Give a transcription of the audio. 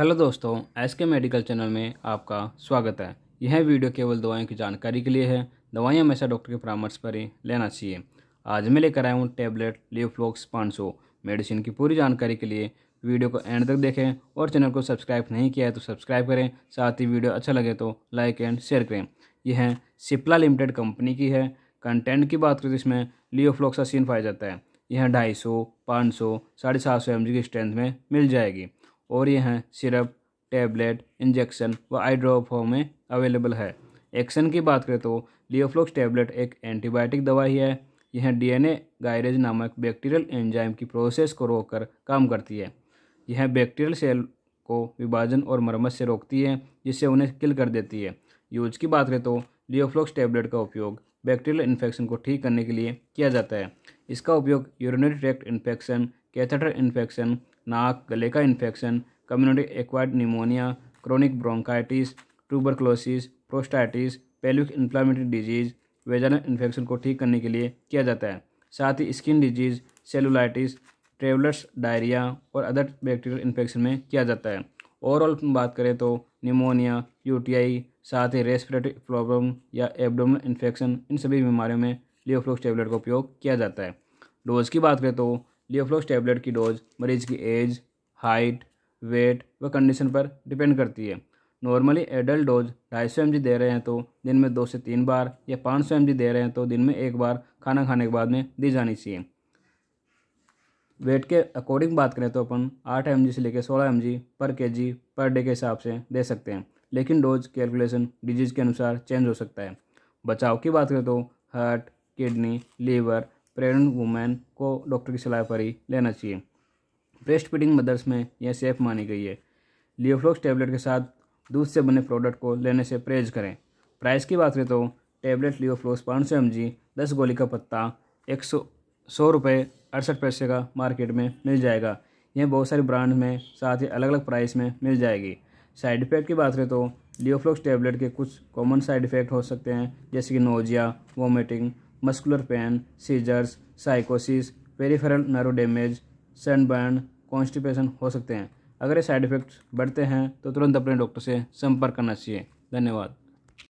hello दोस्तों S के medical channel में आपका स्वागत है यह वीडियो केवल दवाइयों की जानकारी के लिए है दवाइयाँ हमेशा डॉक्टर के परामर्श पर ही लेना चाहिए आज मैं लेकर आया हूँ टेबलेट लियोफ्लोक्स पाँच सौ मेडिसिन की पूरी जानकारी के लिए वीडियो को एंड तक देखें और चैनल को सब्सक्राइब नहीं किया है तो सब्सक्राइब करें साथ ही वीडियो अच्छा लगे तो लाइक एंड शेयर करें यह सिप्ला लिमिटेड कंपनी की है कंटेंट की बात करें तो इसमें सीन पाया जाता है यह ढाई सौ पाँच सौ साढ़े सात सौ एम की स्ट्रेंथ में मिल जाएगी और यह सिरप टैबलेट इंजेक्शन व आई ड्रॉप फॉर्म में अवेलेबल है एक्शन की बात करें तो लियोफ्लोक्स टैबलेट एक एंटीबायोटिक दवा ही है यह डीएनए गायरेज नामक बैक्टीरियल एंजाइम की प्रोसेस को रोककर काम करती है यह बैक्टीरियल सेल को विभाजन और मरम्मत से रोकती है जिससे उन्हें किल कर देती है यूज की बात करें तो लियोफ्लोक्स टैबलेट का उपयोग बैक्टीरियल इन्फेक्शन को ठीक करने के लिए किया जाता है इसका उपयोग urinary tract infection catheter infection नाक गले का infection community acquired pneumonia chronic bronchitis tuberculosis prostatitis pelvic inflammatory disease vaginal infection को ठीक करने के लिए किया जाता है साथ ही skin disease cellulitis travellers diarrhoea और अदर बैक्टीरियल इन्फेक्शन में किया जाता है ओवरऑल बात करें तो निमोनिया यूटीआई साथ ही रेस्पिरेटरी प्रॉब्लम या एब्डोमिनल इन्फेक्शन इन सभी बीमारियों में लियोफ्लोक्स टेबलेट का उपयोग किया जाता है डोज की बात करें तो लियोफ्लोक्स टैबलेट की डोज मरीज की एज हाइट वेट व कंडीशन पर डिपेंड करती है नॉर्मली एडल्ट डोज ढाई सौ एम दे रहे हैं तो दिन में दो से तीन बार या पाँच सौ एम दे रहे हैं तो दिन में एक बार खाना खाने के बाद में दी जानी चाहिए वेट के अकॉर्डिंग बात करें तो अपन आठ एम से लेकर सोलह एम पर के जी पर डे के हिसाब से दे सकते हैं लेकिन डोज कैलकुलेशन डिजीज़ के अनुसार चेंज हो सकता है बचाव की बात करें तो heart kidney liver pregnant women को डॉक्टर की सलाह पर ही लेना चाहिए ब्रेस्ट फीडिंग मदर्स में यह सेफ मानी गई है लियोफ्लोक्स टैबलेट के साथ दूध से बने प्रोडक्ट को लेने से परहेज करें प्राइस की बात करें तो टैबलेट लियोफ्लोक्स पाँच सौ एम जी दस गोली का पत्ता एक सौ सौ रुपये अड़सठ पैसे का मार्केट में मिल जाएगा यह बहुत सारे ब्रांड में साथ ही अलग अलग प्राइस में मिल जाएगी साइड इफेक्ट की बात करें तो लियोफ्लोक्स टैबलेट के कुछ कॉमन साइड इफेक्ट हो सकते हैं जैसे कि nausea vomiting muscular pain seizures साइकोसिस peripheral nerve damage sunburn constipation हो सकते हैं अगर ये साइड इफ़ेक्ट्स बढ़ते हैं तो तुरंत अपने डॉक्टर से संपर्क करना चाहिए धन्यवाद